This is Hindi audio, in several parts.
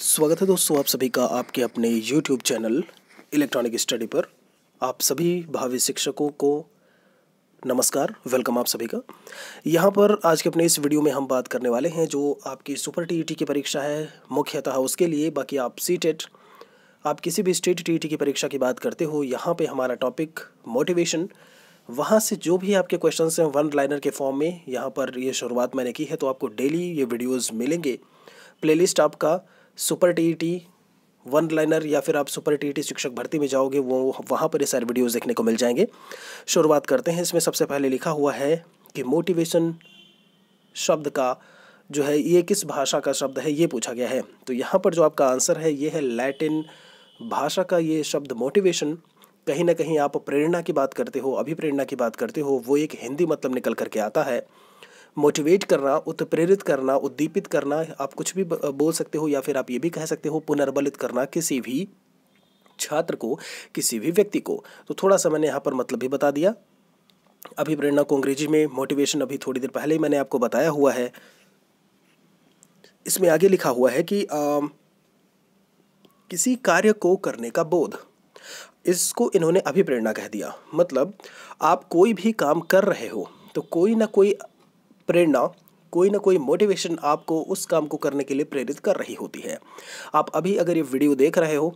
स्वागत है दोस्तों आप सभी का आपके अपने YouTube चैनल इलेक्ट्रॉनिक स्टडी पर आप सभी भावी शिक्षकों को नमस्कार वेलकम आप सभी का यहाँ पर आज के अपने इस वीडियो में हम बात करने वाले हैं जो आपकी सुपर टी की परीक्षा है मुख्यतः उसके लिए बाकी आप सी टेट e आप किसी भी स्टेट टी की परीक्षा की बात करते हो यहाँ पे हमारा टॉपिक मोटिवेशन वहाँ से जो भी आपके क्वेश्चन हैं वन लाइनर के फॉर्म में यहाँ पर ये शुरुआत मैंने की है तो आपको डेली ये वीडियोज़ मिलेंगे प्लेलिस्ट आपका super T T one liner या फिर आप सुपर टी e शिक्षक भर्ती में जाओगे वो वहाँ पर ये सारे वीडियोज़ देखने को मिल जाएंगे शुरुआत करते हैं इसमें सबसे पहले लिखा हुआ है कि मोटिवेशन शब्द का जो है ये किस भाषा का शब्द है ये पूछा गया है तो यहाँ पर जो आपका आंसर है ये है लैटिन भाषा का ये शब्द मोटिवेशन कहीं ना कहीं आप प्रेरणा की बात करते हो अभिप्रेरणा की बात करते हो वो एक हिंदी मतलब निकल करके आता है मोटिवेट करना उत्प्रेरित करना उद्दीपित करना आप कुछ भी बोल सकते हो या फिर आप ये भी कह सकते हो पुनर्बलित करना किसी भी छात्र को किसी भी व्यक्ति को तो थोड़ा सा मैंने यहाँ पर मतलब भी बता दिया अभी प्रेरणा को अंग्रेजी में मोटिवेशन अभी थोड़ी देर पहले ही मैंने आपको बताया हुआ है इसमें आगे लिखा हुआ है कि आ, किसी कार्य को करने का बोध इसको इन्होंने अभिप्रेरणा कह दिया मतलब आप कोई भी काम कर रहे हो तो कोई ना कोई प्रेरणा कोई ना कोई मोटिवेशन आपको उस काम को करने के लिए प्रेरित कर रही होती है आप अभी अगर ये वीडियो देख रहे हो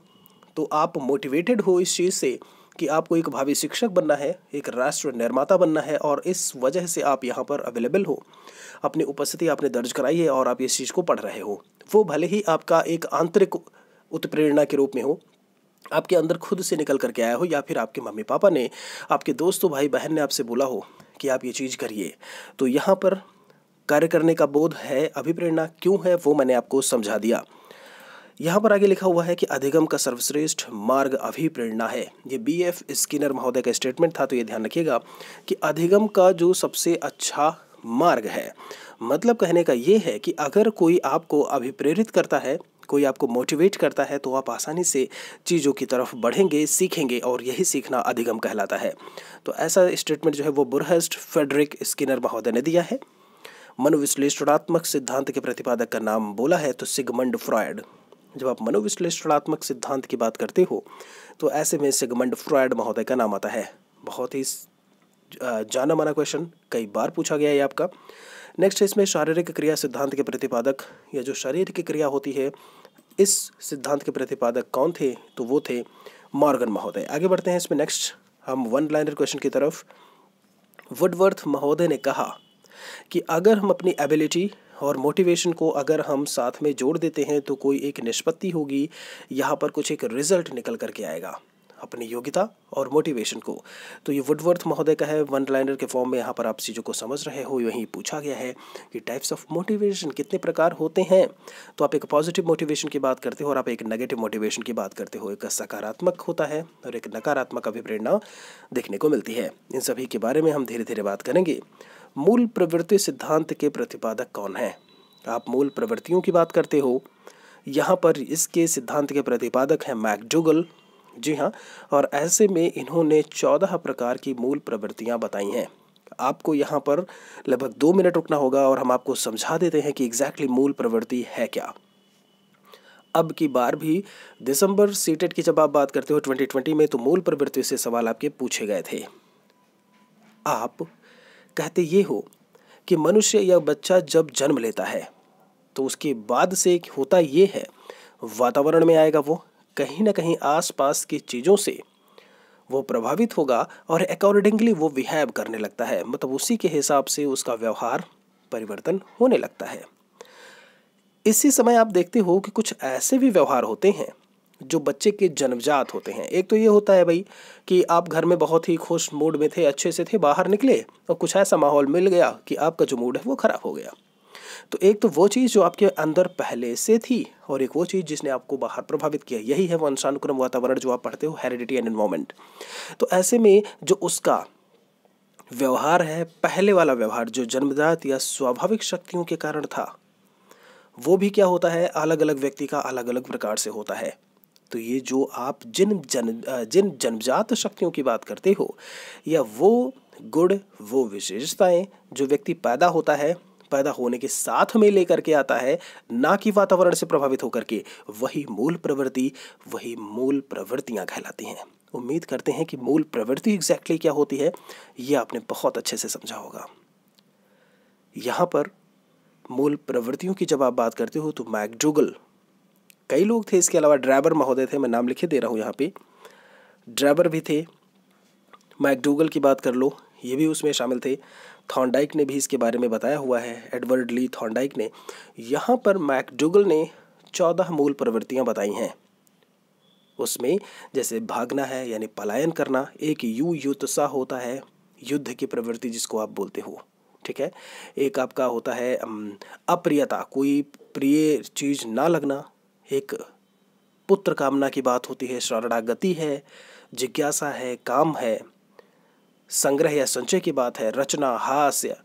तो आप मोटिवेटेड हो इस चीज़ से कि आपको एक भावी शिक्षक बनना है एक राष्ट्र निर्माता बनना है और इस वजह से आप यहाँ पर अवेलेबल हो अपनी उपस्थिति आपने दर्ज कराई है और आप इस चीज़ को पढ़ रहे हो वो भले ही आपका एक आंतरिक उत्प्रेरणा के रूप में हो आपके अंदर खुद से निकल करके आया हो या फिर आपके मम्मी पापा ने आपके दोस्तों भाई बहन ने आपसे बोला हो कि आप ये चीज़ करिए तो यहाँ पर कार्य करने का बोध है अभिप्रेरणा क्यों है वो मैंने आपको समझा दिया यहाँ पर आगे लिखा हुआ है कि अधिगम का सर्वश्रेष्ठ मार्ग अभिप्रेरणा है ये बी एफ स्किनर महोदय का स्टेटमेंट था तो ये ध्यान रखिएगा कि अधिगम का जो सबसे अच्छा मार्ग है मतलब कहने का ये है कि अगर कोई आपको अभिप्रेरित करता है कोई आपको मोटिवेट करता है तो आप आसानी से चीज़ों की तरफ बढ़ेंगे सीखेंगे और यही सीखना अधिगम कहलाता है तो ऐसा स्टेटमेंट जो है वो बुरहस्ट फेडरिक स्किनर महोदय ने दिया है मनोविश्लेषणात्मक सिद्धांत के प्रतिपादक का नाम बोला है तो सिगमंड फ्रॉयड जब आप मनोविश्लेषणात्मक सिद्धांत की बात करते हो तो ऐसे में सिगमंड फ्रॉयड महोदय का नाम आता है बहुत ही जाना माना क्वेश्चन कई बार पूछा गया है आपका नेक्स्ट इसमें शारीरिक क्रिया सिद्धांत के प्रतिपादक या जो शारीरिक क्रिया होती है इस सिद्धांत के प्रतिपादक कौन थे तो वो थे मॉर्गन महोदय आगे बढ़ते हैं इसमें नेक्स्ट हम वन लाइनर क्वेश्चन की तरफ वुडवर्थ महोदय ने कहा कि अगर हम अपनी एबिलिटी और मोटिवेशन को अगर हम साथ में जोड़ देते हैं तो कोई एक निष्पत्ति होगी यहाँ पर कुछ एक रिजल्ट निकल करके आएगा अपनी योग्यता और मोटिवेशन को तो ये वुडवर्थ महोदय का है वन लाइनर के फॉर्म में यहाँ पर आप चीज़ों को समझ रहे हो यहीं पूछा गया है कि टाइप्स ऑफ मोटिवेशन कितने प्रकार होते हैं तो आप एक पॉजिटिव मोटिवेशन की बात करते हो और आप एक नेगेटिव मोटिवेशन की बात करते हो एक सकारात्मक होता है और एक नकारात्मक अभिप्रेरणा देखने को मिलती है इन सभी के बारे में हम धीरे धीरे बात करेंगे मूल प्रवृत्ति सिद्धांत के प्रतिपादक कौन है आप मूल प्रवृत्तियों की बात करते हो यहाँ पर इसके सिद्धांत के प्रतिपादक हैं मैकडूगल जी हाँ और ऐसे में इन्होंने चौदह प्रकार की मूल प्रवृत्तियाँ बताई हैं आपको यहाँ पर लगभग दो मिनट रुकना होगा और हम आपको समझा देते हैं कि एग्जैक्टली मूल प्रवृत्ति है क्या अब की बार भी दिसंबर सीटेट की जब आप बात करते हो 2020 में तो मूल प्रवृत्ति से सवाल आपके पूछे गए थे आप कहते ये हो कि मनुष्य या बच्चा जब जन्म लेता है तो उसके बाद से होता ये है वातावरण में आएगा वो कहीं ना कहीं आसपास की चीज़ों से वो प्रभावित होगा और अकॉर्डिंगली वो बिहेव करने लगता है मतलब उसी के हिसाब से उसका व्यवहार परिवर्तन होने लगता है इसी समय आप देखते हो कि कुछ ऐसे भी व्यवहार होते हैं जो बच्चे के जन्मजात होते हैं एक तो ये होता है भाई कि आप घर में बहुत ही खुश मूड में थे अच्छे से थे बाहर निकले और कुछ ऐसा माहौल मिल गया कि आपका जो मूड है वो ख़राब हो गया तो एक तो वो चीज़ जो आपके अंदर पहले से थी और एक वो चीज़ जिसने आपको बाहर प्रभावित किया यही है वंशानुक्रम वातावरण जो आप पढ़ते हो हेरिडिटी एंड इन्वायरमेंट तो ऐसे में जो उसका व्यवहार है पहले वाला व्यवहार जो जन्मजात या स्वाभाविक शक्तियों के कारण था वो भी क्या होता है अलग अलग व्यक्ति का अलग अलग प्रकार से होता है तो ये जो आप जिन जन जिन जन्मजात शक्तियों की बात करते हो या वो गुड़ वो विशेषताएं जो व्यक्ति पैदा होता है पैदा होने के साथ में लेकर के आता है ना कि वातावरण से प्रभावित होकर के वही मूल प्रवृत्ति वही मूल प्रवृत्तियाँ कहलाती हैं उम्मीद करते हैं कि मूल प्रवृत्ति एग्जैक्टली क्या होती है ये आपने बहुत अच्छे से समझा होगा यहाँ पर मूल प्रवृत्तियों की जब आप बात करते हो तो मैकडूगल कई लोग थे इसके अलावा ड्राइवर महोदय थे मैं नाम लिखे दे रहा हूँ यहाँ पे ड्राइवर भी थे मैकडूगल की बात कर लो ये भी उसमें शामिल थे थॉन्डाइक ने भी इसके बारे में बताया हुआ है एडवर्ड ली थॉन्डाइक ने यहाँ पर मैकडुगल ने चौदह मूल प्रवृत्तियाँ बताई हैं उसमें जैसे भागना है यानी पलायन करना एक यू सा होता है युद्ध की प्रवृत्ति जिसको आप बोलते हो ठीक है एक आपका होता है अप्रियता कोई प्रिय चीज़ ना लगना एक पुत्र कामना की बात होती है शरणागति है जिज्ञासा है काम है संग्रह या संचय की बात है रचना हास्य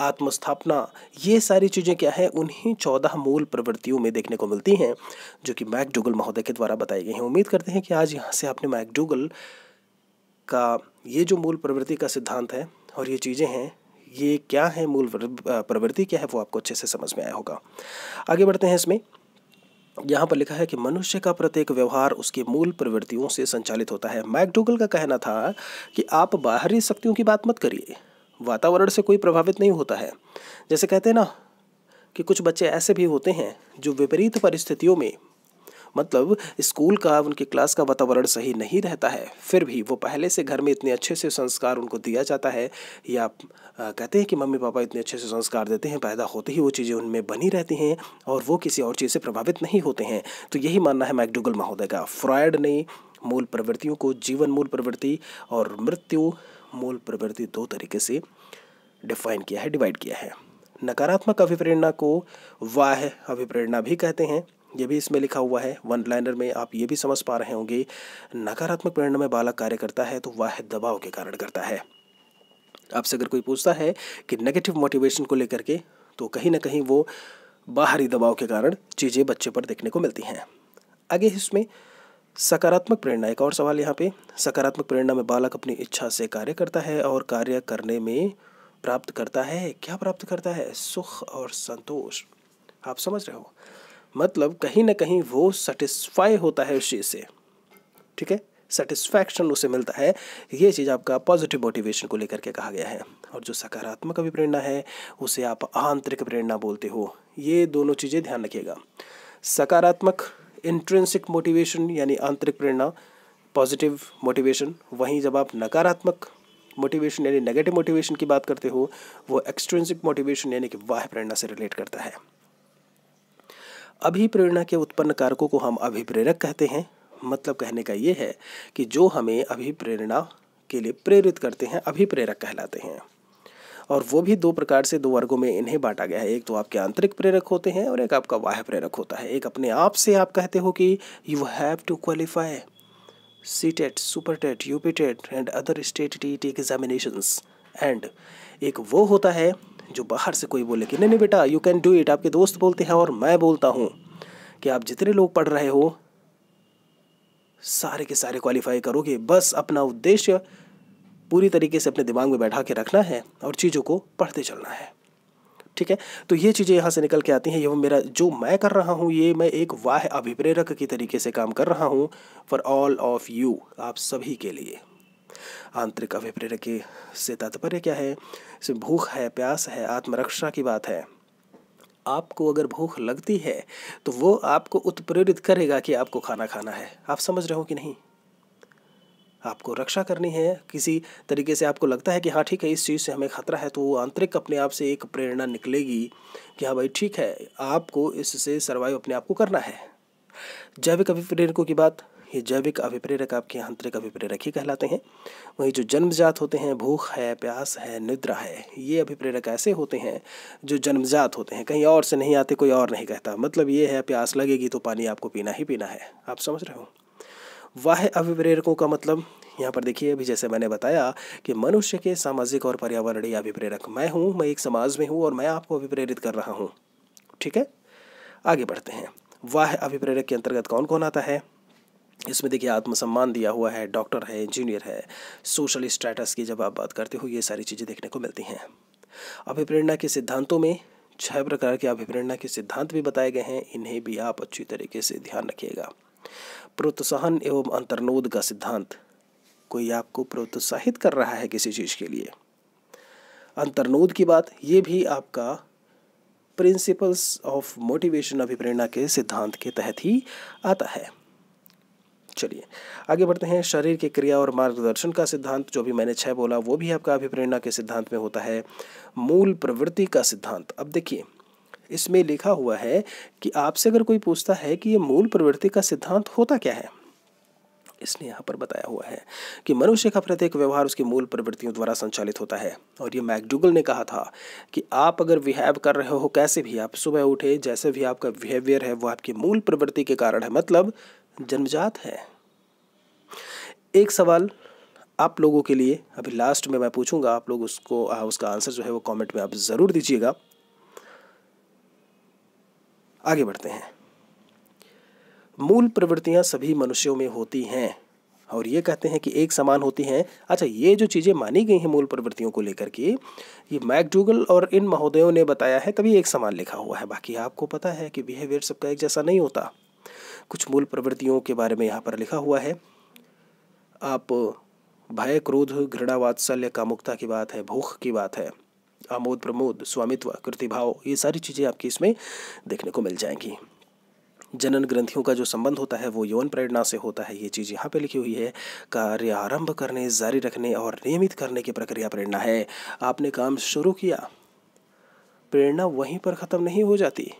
आत्मस्थापना ये सारी चीज़ें क्या हैं उन्हीं चौदह मूल प्रवृत्तियों में देखने को मिलती हैं जो कि मैकडूगल महोदय के द्वारा बताई गई हैं उम्मीद करते हैं कि आज यहाँ से आपने मैकडूगल का ये जो मूल प्रवृत्ति का सिद्धांत है और ये चीज़ें हैं ये क्या है मूल प्रवृत्ति क्या है वो आपको अच्छे से समझ में आया होगा आगे बढ़ते हैं इसमें यहाँ पर लिखा है कि मनुष्य का प्रत्येक व्यवहार उसके मूल प्रवृत्तियों से संचालित होता है मैकडोगल का कहना था कि आप बाहरी शक्तियों की बात मत करिए वातावरण से कोई प्रभावित नहीं होता है जैसे कहते हैं ना कि कुछ बच्चे ऐसे भी होते हैं जो विपरीत परिस्थितियों में मतलब स्कूल का उनके क्लास का वातावरण सही नहीं रहता है फिर भी वो पहले से घर में इतने अच्छे से संस्कार उनको दिया जाता है या कहते हैं कि मम्मी पापा इतने अच्छे से संस्कार देते हैं पैदा होते ही वो चीज़ें उनमें बनी रहती हैं और वो किसी और चीज़ से प्रभावित नहीं होते हैं तो यही मानना है मैकडुगल महोदय का फ्रॉयड ने मूल प्रवृत्तियों को जीवन मूल प्रवृत्ति और मृत्यु मूल प्रवृत्ति दो तरीके से डिफाइन किया है डिवाइड किया है नकारात्मक अभिप्रेरणा को वाह अभिप्रेरणा भी कहते हैं ये भी इसमें लिखा हुआ है वन लाइनर में आप ये भी समझ पा रहे होंगे नकारात्मक प्रेरणा में बालक कार्य करता है तो वह दबाव के कारण करता है आपसे अगर कोई पूछता है कि नेगेटिव मोटिवेशन को लेकर के तो कहीं ना कहीं वो बाहरी दबाव के कारण चीज़ें बच्चे पर देखने को मिलती हैं आगे इसमें सकारात्मक प्रेरणा एक और सवाल यहाँ पे सकारात्मक प्रेरणा में बालक अपनी इच्छा से कार्य करता है और कार्य करने में प्राप्त करता है क्या प्राप्त करता है सुख और संतोष आप समझ रहे हो मतलब कहीं ना कहीं वो सेटिस्फाई होता है उस चीज़ से ठीक है सेटिस्फैक्शन उसे मिलता है ये चीज़ आपका पॉजिटिव मोटिवेशन को लेकर के कहा गया है और जो सकारात्मक अभिप्रेरणा है उसे आप आंतरिक प्रेरणा बोलते हो ये दोनों चीज़ें ध्यान रखिएगा सकारात्मक इंट्रेंसिक मोटिवेशन यानी आंतरिक प्रेरणा पॉजिटिव मोटिवेशन वहीं जब आप नकारात्मक मोटिवेशन यानी नेगेटिव मोटिवेशन की बात करते हो वो एक्सट्रेंसिक मोटिवेशन यानी कि वाह प्रेरणा से रिलेट करता है अभिप्रेरणा के उत्पन्न कारकों को हम अभिप्रेरक कहते हैं मतलब कहने का ये है कि जो हमें अभिप्रेरणा के लिए प्रेरित करते हैं अभिप्रेरक कहलाते हैं और वो भी दो प्रकार से दो वर्गों में इन्हें बांटा गया है एक तो आपके आंतरिक प्रेरक होते हैं और एक आपका बाह्य प्रेरक होता है एक अपने आप से आप कहते हो कि you have to qualify C TET super TET UP TET and other state T T examinations and एक वो होता है जो बाहर से कोई बोले कि नहीं नहीं बेटा यू कैन डू इट आपके दोस्त बोलते हैं और मैं बोलता हूँ कि आप जितने लोग पढ़ रहे हो सारे के सारे क्वालिफाई करोगे बस अपना उद्देश्य पूरी तरीके से अपने दिमाग में बैठा के रखना है और चीज़ों को पढ़ते चलना है ठीक है तो ये चीज़ें यहाँ से निकल के आती हैं ये मेरा जो मैं कर रहा हूँ ये मैं एक वाह अभिप्रेरक की तरीके से काम कर रहा हूँ फॉर ऑल ऑफ यू आप सभी के लिए आंतरिक अभिप्रेरक से तात्पर्य क्या है इसमें भूख है प्यास है आत्मरक्षा की बात है आपको अगर भूख लगती है तो वो आपको उत्प्रेरित करेगा कि आपको खाना खाना है आप समझ रहे हो कि नहीं आपको रक्षा करनी है किसी तरीके से आपको लगता है कि हाँ ठीक है इस चीज़ से हमें खतरा है तो वो आंतरिक अपने आप से एक प्रेरणा निकलेगी कि हाँ भाई ठीक है आपको इससे सर्वाइव अपने आप को करना है जैविक अभिप्रेरकों की बात ये जैविक अभिप्रेरक आपके आंतरिक अभिप्रेरक ही कहलाते हैं वहीं जो जन्मजात होते हैं भूख है प्यास है निद्रा है ये अभिप्रेरक ऐसे होते हैं जो जन्मजात होते हैं कहीं और से नहीं आते कोई और नहीं कहता मतलब ये है प्यास लगेगी तो पानी आपको पीना ही पीना है आप समझ रहे हो वाह अभिप्रेरकों का मतलब यहाँ पर देखिए अभी जैसे मैंने बताया कि मनुष्य के सामाजिक और पर्यावरणीय अभिप्रेरक मैं हूँ मैं एक समाज में हूँ और मैं आपको अभिप्रेरित कर रहा हूँ ठीक है आगे बढ़ते हैं वाह अभिप्रेरक के अंतर्गत कौन कौन आता है इसमें देखिए आत्मसम्मान दिया हुआ है डॉक्टर है इंजीनियर है सोशल स्टेटस की जब आप बात करते हो ये सारी चीज़ें देखने को मिलती हैं अभिप्रेरणा के सिद्धांतों में छह प्रकार के अभिप्रेरणा के सिद्धांत भी बताए गए हैं इन्हें भी आप अच्छी तरीके से ध्यान रखिएगा प्रोत्साहन एवं अंतर्नोद का सिद्धांत कोई आपको प्रोत्साहित कर रहा है किसी चीज़ के लिए अंतर्नोद की बात ये भी आपका प्रिंसिपल्स ऑफ मोटिवेशन अभिप्रेरणा के सिद्धांत के तहत ही आता है चलिए आगे बढ़ते हैं शरीर की क्रिया और मार्गदर्शन का सिद्धांत जो भी मैंने छह बोला वो भी आपका अभिप्रेरणा के सिद्धांत में होता है मूल प्रवृत्ति का सिद्धांत अब देखिए इसमें लिखा हुआ है कि आपसे अगर कोई पूछता है कि ये मूल प्रवृत्ति का सिद्धांत होता क्या है इसने यहाँ पर बताया हुआ है कि मनुष्य का प्रत्येक व्यवहार उसकी मूल प्रवृत्तियों द्वारा संचालित होता है और ये मैकडूगल ने कहा था कि आप अगर विहेव कर रहे हो कैसे भी आप सुबह उठे जैसे भी आपका बिहेवियर है वो आपकी मूल प्रवृत्ति के कारण है मतलब जन्मजात है एक सवाल आप लोगों के लिए अभी लास्ट में मैं पूछूंगा आप लोग उसको आ, उसका आंसर जो है वो कमेंट में आप ज़रूर दीजिएगा आगे बढ़ते हैं मूल प्रवृत्तियां सभी मनुष्यों में होती हैं और ये कहते हैं कि एक समान होती हैं अच्छा ये जो चीज़ें मानी गई हैं मूल प्रवृत्तियों को लेकर के ये मैकडूगल और इन महोदयों ने बताया है तभी एक समान लिखा हुआ है बाकी आपको पता है कि बिहेवियर सबका एक जैसा नहीं होता कुछ मूल प्रवृत्तियों के बारे में यहाँ पर लिखा हुआ है आप भय क्रोध घृणा वात्सल्य कामुकता की बात है भूख की बात है आमोद प्रमोद स्वामित्व कृतिभाव ये सारी चीज़ें आपकी इसमें देखने को मिल जाएंगी जनन ग्रंथियों का जो संबंध होता है वो यौन प्रेरणा से होता है ये चीज़ यहाँ पे लिखी हुई है कार्य आरंभ करने जारी रखने और नियमित करने की प्रक्रिया प्रेरणा है आपने काम शुरू किया प्रेरणा वहीं पर ख़त्म नहीं हो जाती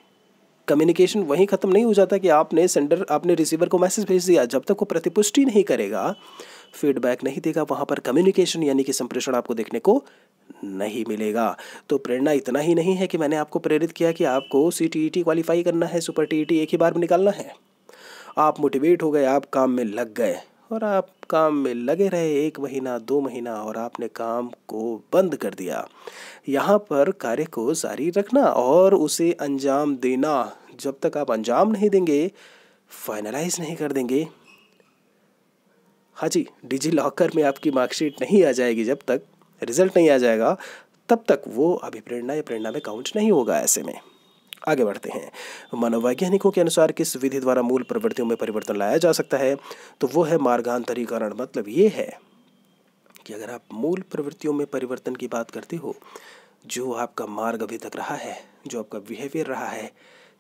कम्युनिकेशन वहीं ख़त्म नहीं हो जाता कि आपने सेंडर आपने रिसीवर को मैसेज भेज दिया जब तक वो प्रतिपुष्टि नहीं करेगा फीडबैक नहीं देगा वहाँ पर कम्युनिकेशन यानी कि संप्रेषण आपको देखने को नहीं मिलेगा तो प्रेरणा इतना ही नहीं है कि मैंने आपको प्रेरित किया कि आपको C T E T qualify करना है सुपर टी ई टी एक ही बार में निकालना है आप मोटिवेट हो गए आप काम में लग गए और आप काम में लगे रहे एक महीना दो महीना और आपने काम को बंद कर दिया यहाँ पर कार्य को जारी रखना और उसे अंजाम देना जब तक आप अंजाम नहीं देंगे फाइनलाइज नहीं कर देंगे हाँ जी डिजी लॉकर में आपकी मार्कशीट नहीं आ जाएगी जब तक रिजल्ट नहीं आ जाएगा तब तक वो अभिप्रेरणा या प्रेरणा में काउंट नहीं होगा ऐसे में आगे बढ़ते हैं मनोवैज्ञानिकों के अनुसार किस विधि द्वारा मूल प्रवृत्तियों में परिवर्तन लाया जा सकता है तो वो है मार्गांतरीकरण मतलब ये है कि अगर आप मूल प्रवृत्तियों में परिवर्तन की बात करते हो जो आपका मार्ग अभी तक रहा है जो आपका बिहेवियर रहा है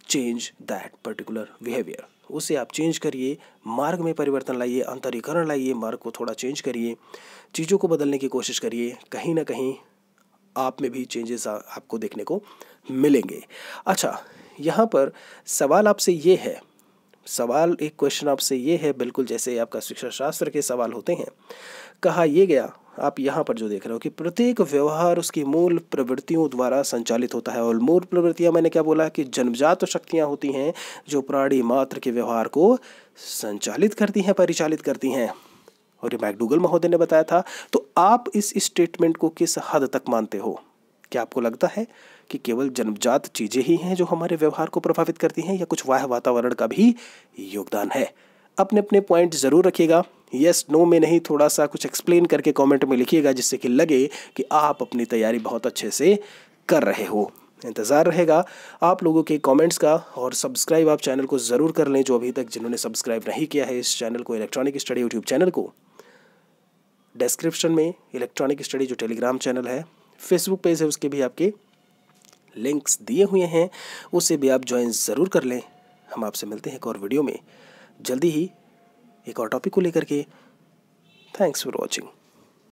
चेंज दैट पर्टिकुलर बिहेवियर उसे आप चेंज करिए मार्ग में परिवर्तन लाइए अंतरीकरण लाइए मार्ग को थोड़ा चेंज करिए चीज़ों को बदलने की कोशिश करिए कहीं ना कहीं आप में भी चेंजेस आपको देखने को मिलेंगे अच्छा यहाँ पर सवाल आपसे ये है सवाल एक क्वेश्चन आपसे ये है बिल्कुल जैसे आपका शिक्षा शास्त्र के सवाल होते हैं कहा यह गया आप यहाँ पर जो देख रहे हो कि प्रत्येक व्यवहार उसकी मूल प्रवृत्तियों द्वारा संचालित होता है और मूल प्रवृत्तियाँ मैंने क्या बोला कि जन्मजात शक्तियाँ होती हैं जो प्राणी मात्र के व्यवहार को संचालित करती हैं परिचालित करती हैं और ये मैकडूगल महोदय ने बताया था तो आप इस स्टेटमेंट को किस हद तक मानते हो क्या आपको लगता है कि केवल जन्मजात चीज़ें ही हैं जो हमारे व्यवहार को प्रभावित करती हैं या कुछ वाह वातावरण का भी योगदान है अपने अपने पॉइंट ज़रूर रखिएगा यस नो में नहीं थोड़ा सा कुछ एक्सप्लेन करके कमेंट में लिखिएगा जिससे कि लगे कि आप अपनी तैयारी बहुत अच्छे से कर रहे हो इंतज़ार रहेगा आप लोगों के कमेंट्स का और सब्सक्राइब आप चैनल को ज़रूर कर लें जो अभी तक जिन्होंने सब्सक्राइब नहीं किया है इस चैनल को इलेक्ट्रॉनिक स्टडी यूट्यूब चैनल को डिस्क्रिप्शन में इलेक्ट्रॉनिक स्टडी जो टेलीग्राम चैनल है फेसबुक पेज है उसके भी आपके लिंक्स दिए हुए हैं उसे भी आप ज्वाइन ज़रूर कर लें हम आपसे मिलते हैं एक और वीडियो में जल्दी ही एक और टॉपिक को लेकर के थैंक्स फॉर वॉचिंग